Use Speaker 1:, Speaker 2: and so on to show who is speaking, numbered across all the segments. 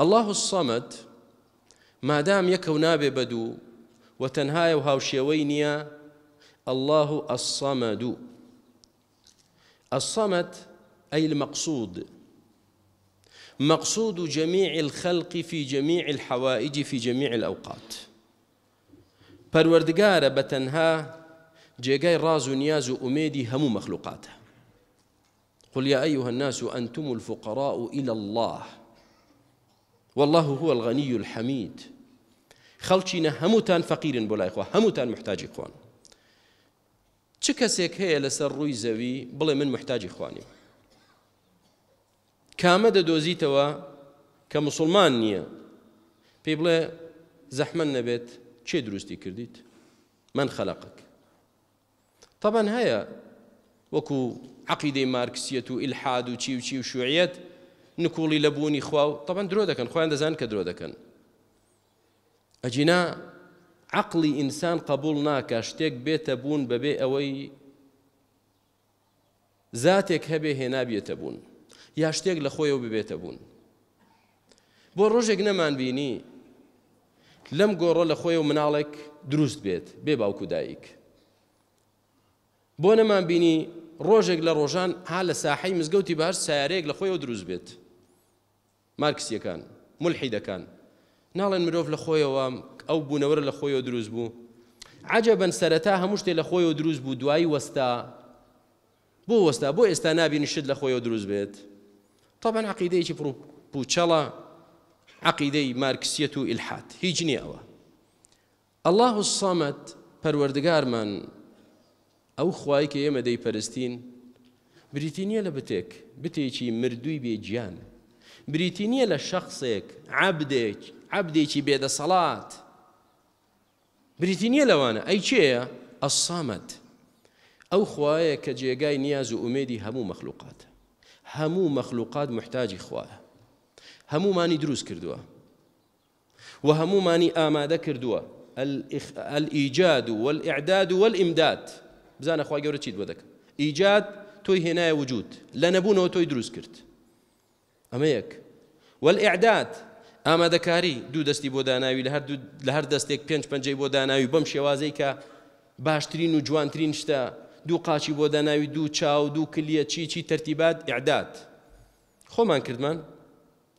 Speaker 1: الله الصمد ما دام يكو نابي بدو وتنهاي وهاوشيوينيا الله الصمد الصمد أي المقصود مقصود جميع الخلق في جميع الحوائج في جميع الأوقات پەروەردگارە بتنها جێگای ڕاز و أميدي و مخلوقاته قل يا أيها الناس أنتم الفقراء إلى الله والله هو الغني الحميد خلچينا هموتان فقير بلا اخوة هموتان محتاج اخوان چ سيك هەیە لەسەر روي زوي بلا من محتاج اخواني کامە دەدۆزیتەوە كمسلمان نيا نییە بلا بڵێ زەحمە نەبێت چێ دروستی کردیت من خلقك طبعا هيا وكو عقيدة ماركسية و ئیلحاد و چی نکوڵی لەبوونی خوا و تەبەن درۆ دەکەن خۆیان دەزان کە درۆ دەکەن ئەجینا عقلی ئینسان قبول ناکە شتێک بێتە بوون بەبێ ئەوەی زاتێک هەبێ هێنابێتە بوون یا شتێک لە خۆیەوە ببێتە بوون بۆ ڕۆژێک نەمان بینی لەم گۆڕە لە خۆی و مناڵێک دروست بێت بێ باوکو دایک بۆ نەمان بینی ڕۆژێک لە ڕۆژان ها لە ساحی مزگەوتی باش سیارەیەک لە خۆیەوە دروست بێت مارکسیەکان ملحیدەکان ناڵێن مرۆڤ لە خۆیەوە ئەو بوونەوەرە لە خۆیەوە دروست بوو عجبەن سەرەتا هەموو شتێک لە خۆیەوە دروست بوو دوایی وەستا بۆ وەستا بۆ ئێستا نابینی شت لە خۆیەوە دروست بێت طبعا عقیدەیەکی پوچەڵە عقیدەی مارکسیەت و ئیلحات هیچ نییەوە الله الصامت پەروەردگارمان ئەو خوای کە ئێمە دەی پەرستین بریتینیە لە بتێک بتێکی مردووی بێ گیانە بریتی لشخصك عبدك عبدك بيد الصلاة بێدە سەڵات أي نییە لەوانە أو خوايا ئەسامەت ئەو أميدي کە مخلوقات نیاز مخلوقات محتاج خوايا مەخلوقات ماني دروس محتاجی وهمو ماني دروست کردووە و هەمومانی ئامادە کردووە الئیجاد و والئعداد و والئیمداد بزانە خوا گەورە وجود لە وتوي دروس كرت کرد والئعداد ئامادەکاری دوو دەستی بۆ داناوی لە هەر لە هەر دەستێک پێنج پەنجەی بۆ داناوی بەم شێوازەی کە باشترین و جوانترین شتە دوو قاچی بۆ داناوی دوو چاو دوو کلیە چی چی تەرتیبات ئعداد خۆمان کردمان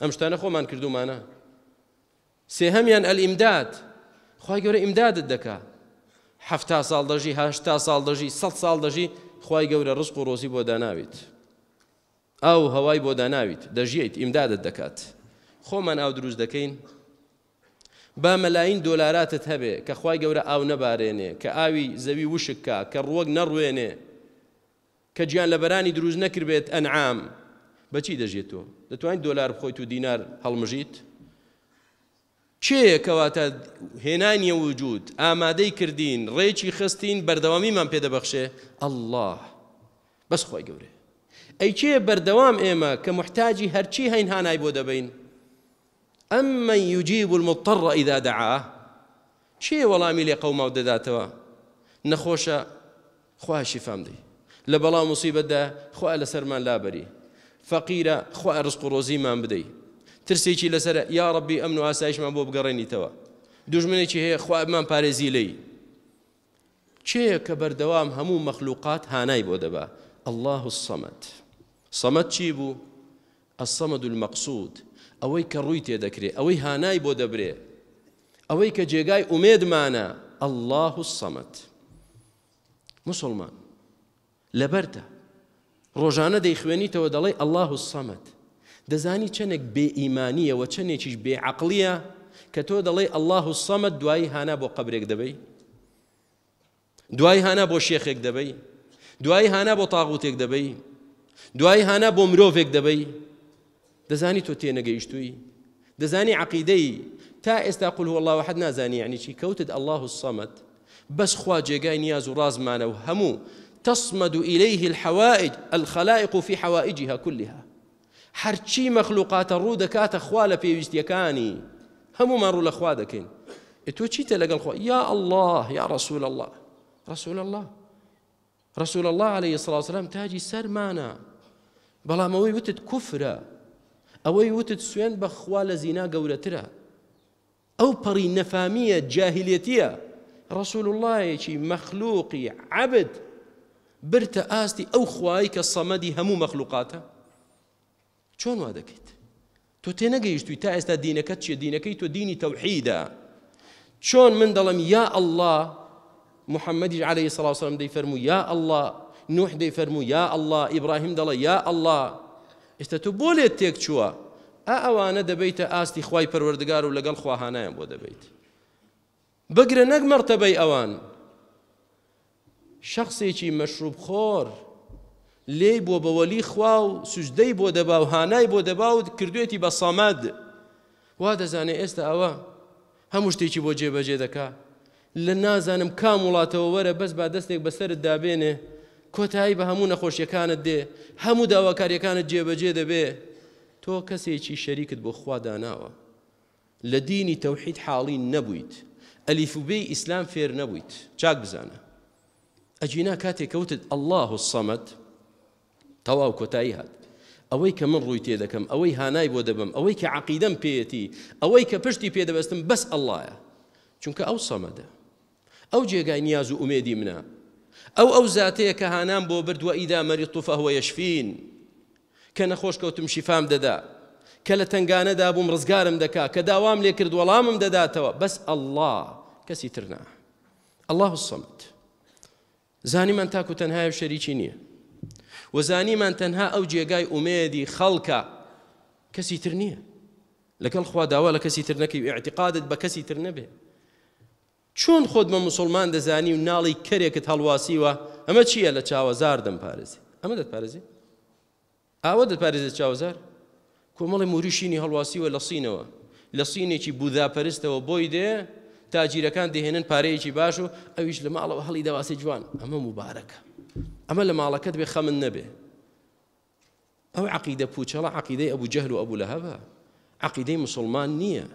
Speaker 1: ئەم شتانە خۆمان کردومانە سێهەمیان ئەلئیمداد خی گەورە ئیمدادت دەکا هەفتا ساڵ دەژی هەشتا ساڵ دەژی سە ساڵ دەژی خی گەورە ڕسق و ڕۆزی بۆ داناویت ئاو هەوای بۆ داناویت دەژیت ئیمدادت دەکات خۆمان ئاو دروست دەکەین با مەلاین دۆلاراتت هەبێ کە خی گەورە ئاو نەبارێنێ کە ئاوی زەوی وشککە کە ڕوەک نەڕوێنێ کە گیان لە بەرانی دروست نەکردێت ئەنعام بەچی دەژێت تۆ دەتوانین دۆلار بخۆیت و دینار هەڵمژیت چێ کەواتە هێنانیە وجود ئامادەی کردین ڕێکی خستین بەردەوامیمان پێدەبەخشێ ئەله بەس خۆی گەورێ ئەی چێ بەردەوام ئێمە کە محتاجی هەرچی هەین هانای بۆ دەبین ئەممە یوجیب المضطر ئیدا دەعا چێ وەڵامی لێ قەوماو دەداتەوە نەخۆشە خواشی فام دەی لە بەڵام مصیبەتدا خوا لە سەرمان لابەری فەقیرە خوا ڕزق و ڕۆزیمان بدەی ترسێکی لەسەر یا ڕبی ئەمن و ئاسایشمان بۆ بگەڕێنیتەوە دوژمنێکی هەیە خوامان پارێزی لەی چێ کە بەردەوام هەموو مەخلوقات هانای بۆ دەبا الله الصمد سەمەد چی بوو؟ ئەسەمەد المەقصود ئەوەی کە ڕووی تێدەکرێت ئەوەی هانای بۆ دەبرێ ئەوەی کە جێگای ئومێدمانە ئەله و سەمەد مسلمان لەبەرتە ڕۆژانە دەیخوێنیتەوە دەڵێ ئەله و سەمەد دەزانی چەندێک بێئیمانیەوە چەندێکیش بێعقلیە کە تۆ دەڵێ ئەله و سەمەد دوایی هانا بۆ قبرێک دەبی دوای هانا بۆ شێخێک دەبی دوای هانا بۆ تاغوتێک دەبی دوای هانا بۆ مرۆڤێک دەبی دەزانی تۆ تێنەگەیشتووی دزانی عقیدەی تا ئێستا قل هو الله واحد نازانی یعنی چی کوتد الله الصمد بس خوا جێگای نیاز و ڕازمانە و همو تصمد إليه الحوائج الخلائق في حوائجها كلها حرشي مخلوقات ڕوو دەکاتە خوا لە پێویستیەکانی هەموومان ڕوو لە خوا دەکەین یا الله یا رسول الله رسول الله رسول الله عليه الصلاة والسلام تاجي سەرمانە بلا ما وتت کوفرە ئەوەی وتت سوين بخوال لە زینا أو بري نفامية نەفامیە رسول الله اللهەیەکی مخلوقي عبد برتە ئاستی ئەو خوای کە سەمەدی هەموو مەخلوقاتە چۆن تو دەکەیت تو تێنەگەیشتوی تا ئێستا دينك چیە ديني توحيدا شون من دلم يا الله محمد عليه الصلاة والسلام دی فرمو یا الله نوح دی فرمو یا الله ابراهيم دڵە يا الله ئێستا تو بۆ لێت تێک چووە ئا ئەوانە دەبیتە ئاستی خوای پەروەردگار و لەگەڵ خواهانایان بۆ دەبیت بگرە نەک مەرتەبەی ئەوان شخصێکی مەشروب خۆر لێی بۆ بەوەلی خوا و سوژدەی بۆ دەبا و هانای بۆ دەبا و کردوێتی بە سامەد وا دەزانێ ئێستا ئەوە هەموو لە نازانم کام وڵاتەوە وەرە بەس با دەستێک بەسرت دابێنێ کۆتایی بە هەموو نەخۆشیەکانت دێ هەموو داواکاریەکانت جێبەجێ دەبێ تۆ کەسێکی شەریکت بۆ خوا داناوە لە دینی تەوحید حاڵی نەبوویت ئەلیفوبەی ئیسلام فێر نەبوویت چاک بزانە ئەجینا کاتێک کەوتت ئەلله و سەمەت تەواو کۆتایی هات ئەوەی کە من ڕووی تێ دەکەم ئەوەی هانای بۆ دەبم ئەوەی کە عقیدەم پێەتی ئەوەی کە پشتی پێدەبەستم بەس ئەلهە چونکە ئەو سەمەدە او جێگای نياز اميدي منا او او ذاتيك هانام بو برد واذا مرضت فهو يشفين كان خوشك شیفام دەدا دادا كلا تنقانا دابو ڕزگارم دەکا كداوام داوام لێ کرد مدادا توا بس الله کەسی ترنا الله الصمت زاني من تاكو تنهاي وشريكيني وزاني وەزانیمان تەنها ئەو جێگای ئومێدی خەڵکە کەسی تر نییە لەگەڵ خوا داوا لە کەسی اعتقادت بە چۆن خۆت بە مسلمان دەزانی و ناڵی کەرێکت هەڵواسیوە ئەمە چییە لە چاوەزار دەم پارێزی ئەمە دەپارێزی ئاوە دەپارێزێت چاوەزار کۆمەڵی موریشینی هەڵواسیوە لە سینەوە لە سینێکی بوداپەرستەوە بۆی دێ تاجیرەکان دەهێنن پارەیەکی باش و ئەویش لە ماڵەوە هەڵی داواسی جوان ئەمە مبارەکە ئەمە لە ماڵەکەت بێ خەمن نەبێ ئەو عقیدە پوچەڵە عقیدەی ئەبوو جەهل و ئەبوو لە هەبە عقیدەی مسلمان نییە